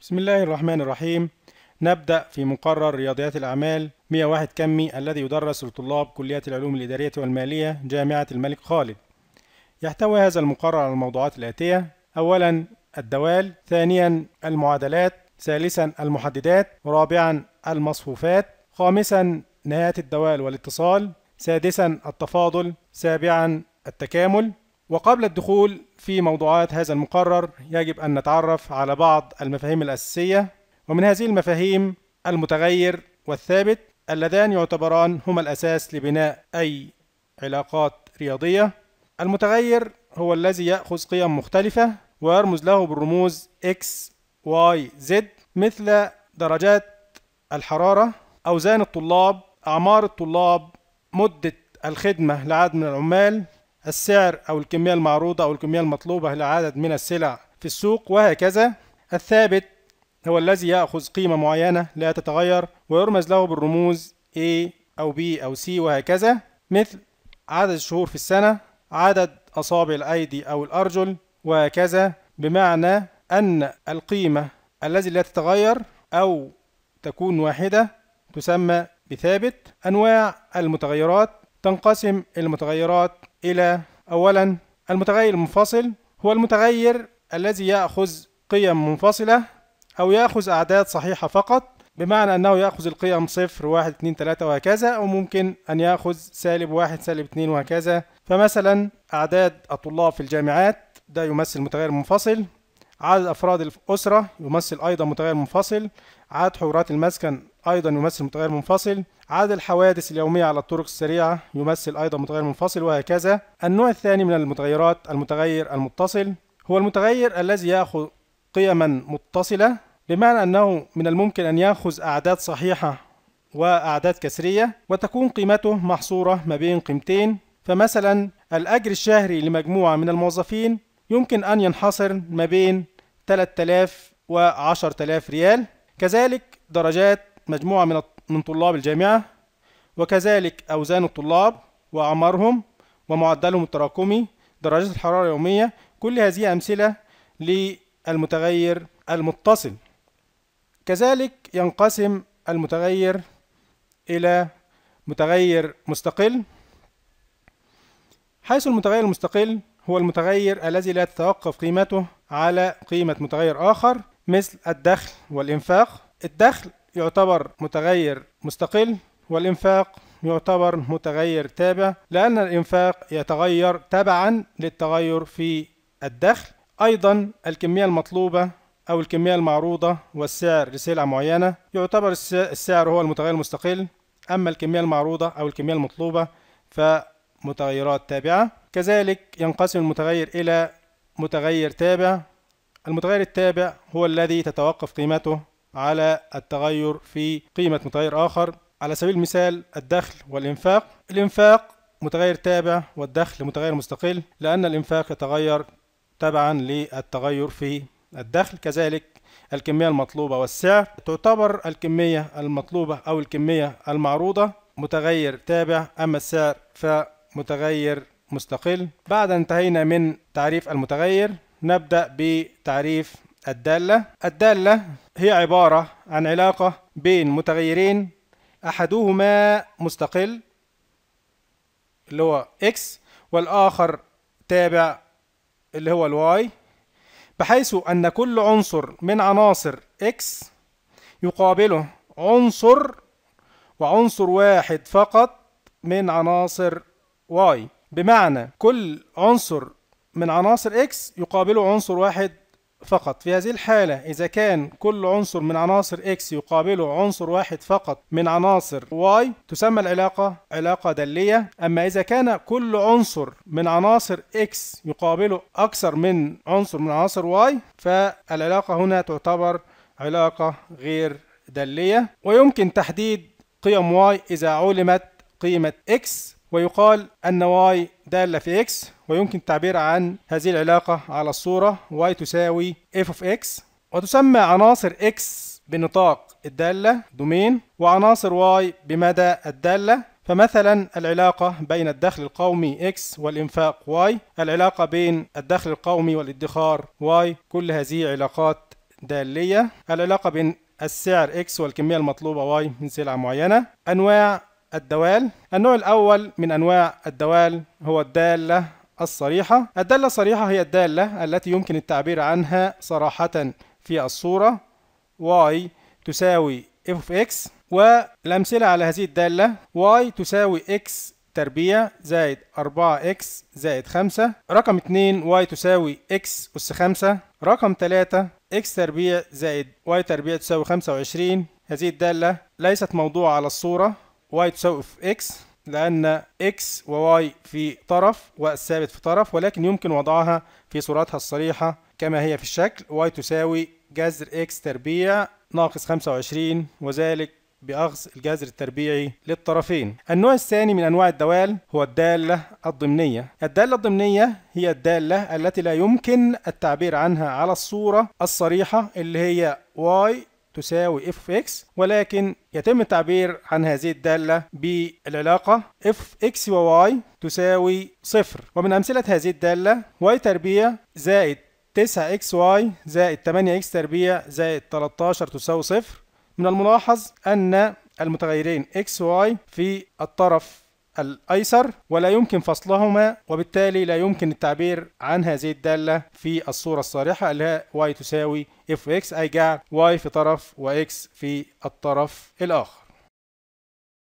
بسم الله الرحمن الرحيم نبدأ في مقرر رياضيات الأعمال 101 كمي الذي يدرس لطلاب كلية العلوم الإدارية والمالية جامعة الملك خالد يحتوي هذا المقرر على الموضوعات الآتية أولا الدوال ثانيا المعادلات ثالثا المحددات رابعا المصفوفات خامسا نهايات الدوال والاتصال سادسا التفاضل سابعا التكامل وقبل الدخول في موضوعات هذا المقرر يجب أن نتعرف على بعض المفاهيم الأساسية ومن هذه المفاهيم المتغير والثابت اللذان يعتبران هما الأساس لبناء أي علاقات رياضية المتغير هو الذي يأخذ قيم مختلفة ويرمز له بالرموز X Y Z مثل درجات الحرارة أوزان الطلاب أعمار الطلاب مدة الخدمة لعدد من العمال السعر أو الكمية المعروضة أو الكمية المطلوبة لعدد من السلع في السوق وهكذا الثابت هو الذي يأخذ قيمة معينة لا تتغير ويرمز له بالرموز A أو B أو C وهكذا مثل عدد الشهور في السنة عدد أصابع الأيدي أو الأرجل وهكذا بمعنى أن القيمة الذي لا تتغير أو تكون واحدة تسمى بثابت أنواع المتغيرات تنقسم المتغيرات إلى أولا المتغير المنفصل هو المتغير الذي يأخذ قيم منفصلة أو يأخذ أعداد صحيحة فقط بمعنى أنه يأخذ القيم صفر واحد اتنين تلاتة وهكذا أو ممكن أن يأخذ سالب واحد سالب اتنين وهكذا فمثلا أعداد الطلاب في الجامعات ده يمثل متغير منفصل عدد أفراد الأسرة يمثل أيضا متغير منفصل عدد حجرات المسكن أيضا يمثل متغير منفصل عدد الحوادث اليومية على الطرق السريعة يمثل أيضا متغير منفصل وهكذا النوع الثاني من المتغيرات المتغير المتصل هو المتغير الذي يأخذ قيما متصلة بمعنى أنه من الممكن أن يأخذ أعداد صحيحة وأعداد كسرية وتكون قيمته محصورة ما بين قيمتين فمثلا الأجر الشهري لمجموعة من الموظفين يمكن أن ينحصر ما بين 3000 و 10000 ريال كذلك درجات مجموعة من من طلاب الجامعة وكذلك أوزان الطلاب وأعمارهم ومعدلهم التراكمي درجات الحرارة اليومية كل هذه أمثلة للمتغير المتصل كذلك ينقسم المتغير إلى متغير مستقل حيث المتغير المستقل هو المتغير الذي لا تتوقف قيمته على قيمة متغير آخر مثل الدخل والإنفاق الدخل يعتبر متغير مستقل والإنفاق يعتبر متغير تابع لأن الإنفاق يتغير تبعا للتغير في الدخل أيضا الكمية المطلوبة أو الكمية المعروضة والسعر لسلعة معينة يعتبر السعر هو المتغير المستقل أما الكمية المعروضة أو الكمية المطلوبة فمتغيرات تابعة كذلك ينقسم المتغير إلى متغير تابع المتغير التابع هو الذي تتوقف قيمته على التغير في قيمة متغير آخر على سبيل المثال الدخل والإنفاق الإنفاق متغير تابع والدخل متغير مستقل لأن الإنفاق يتغير تبعا للتغير في الدخل كذلك الكمية المطلوبة والسعر تعتبر الكمية المطلوبة أو الكمية المعروضة متغير تابع أما السعر فمتغير مستقل بعد انتهينا من تعريف المتغير نبدأ بتعريف الدالة الدالة هي عبارة عن علاقة بين متغيرين أحدهما مستقل اللي هو x والآخر تابع اللي هو y بحيث أن كل عنصر من عناصر x يقابله عنصر وعنصر واحد فقط من عناصر y بمعنى كل عنصر من عناصر X يقابله عنصر واحد فقط في هذه الحالة إذا كان كل عنصر من عناصر X يقابله عنصر واحد فقط من عناصر Y تسمى العلاقة علاقة دلية أما إذا كان كل عنصر من عناصر X يقابله أكثر من عنصر من عناصر Y فالعلاقة هنا تعتبر علاقة غير دلية ويمكن تحديد قيم Y إذا علمت قيمة X ويقال أن y دالة في x ويمكن التعبير عن هذه العلاقة على الصورة y تساوي f of x وتسمى عناصر x بنطاق الدالة دومين وعناصر y بمدى الدالة فمثلا العلاقة بين الدخل القومي X والإنفاق Y العلاقة بين الدخل القومي والادخار Y كل هذه علاقات دالية العلاقة بين السعر X والكمية المطلوبة Y من سلعة معينة أنواع الدوال النوع الأول من أنواع الدوال هو الدالة الصريحة الدالة الصريحة هي الدالة التي يمكن التعبير عنها صراحة في الصورة y تساوي f of x والأمثلة على هذه الدالة y تساوي x تربيع زائد 4x زائد 5 رقم 2 y تساوي x أس 5 رقم 3 x تربيع زائد y تربيع تساوي 25 هذه الدالة ليست موضوعة على الصورة y تساوي في x لأن و وواي في طرف والثابت في طرف ولكن يمكن وضعها في صورتها الصريحة كما هي في الشكل y تساوي جذر x تربيع ناقص 25 وذلك بأخذ الجذر التربيعي للطرفين. النوع الثاني من أنواع الدوال هو الدالة الضمنية. الدالة الضمنية هي الدالة التي لا يمكن التعبير عنها على الصورة الصريحة اللي هي y تساوي اف اكس ولكن يتم التعبير عن هذه الدالة بالعلاقة اف اكس وواي تساوي صفر ومن أمثلة هذه الدالة واي تربيع زائد 9 اكس واي زائد 8 اكس تربيع زائد 13 تساوي صفر من الملاحظ أن المتغيرين اكس واي في الطرف الأيسر ولا يمكن فصلهما وبالتالي لا يمكن التعبير عن هذه الدالة في الصورة الصريحة اللي هي y تساوي fx أي جعل y في طرف و x في الطرف الآخر